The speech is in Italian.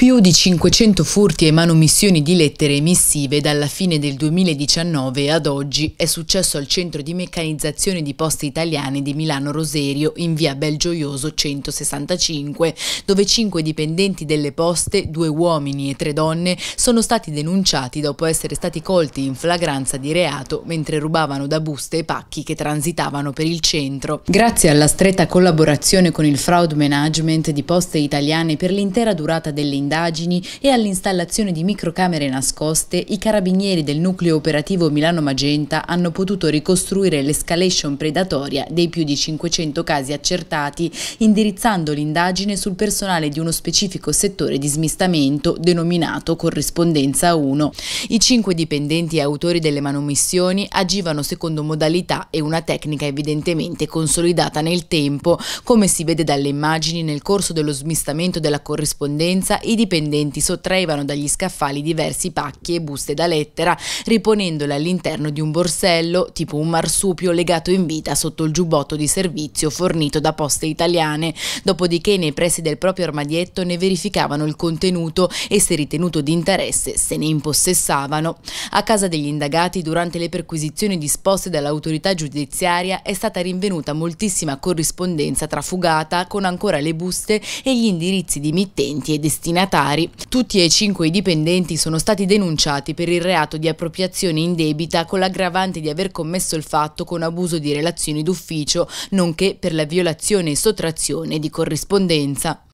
Più di 500 furti e manomissioni di lettere emissive dalla fine del 2019 ad oggi è successo al centro di meccanizzazione di poste italiane di Milano Roserio in via Belgioioso 165, dove 5 dipendenti delle poste, due uomini e tre donne, sono stati denunciati dopo essere stati colti in flagranza di reato mentre rubavano da buste e pacchi che transitavano per il centro. Grazie alla stretta collaborazione con il fraud management di poste italiane per l'intera durata dell'indagine, indagini e all'installazione di microcamere nascoste, i carabinieri del nucleo operativo Milano Magenta hanno potuto ricostruire l'escalation predatoria dei più di 500 casi accertati, indirizzando l'indagine sul personale di uno specifico settore di smistamento denominato corrispondenza 1. I cinque dipendenti e autori delle manomissioni agivano secondo modalità e una tecnica evidentemente consolidata nel tempo, come si vede dalle immagini nel corso dello smistamento della corrispondenza i dipendenti sottraevano dagli scaffali diversi pacchi e buste da lettera, riponendole all'interno di un borsello, tipo un marsupio legato in vita sotto il giubbotto di servizio fornito da poste italiane. Dopodiché nei pressi del proprio armadietto ne verificavano il contenuto e se ritenuto di interesse se ne impossessavano. A casa degli indagati durante le perquisizioni disposte dall'autorità giudiziaria è stata rinvenuta moltissima corrispondenza trafugata con ancora le buste e gli indirizzi di mittenti e destinatari destinatari. Tutti e cinque i dipendenti sono stati denunciati per il reato di appropriazione in debita con l'aggravante di aver commesso il fatto con abuso di relazioni d'ufficio, nonché per la violazione e sottrazione di corrispondenza.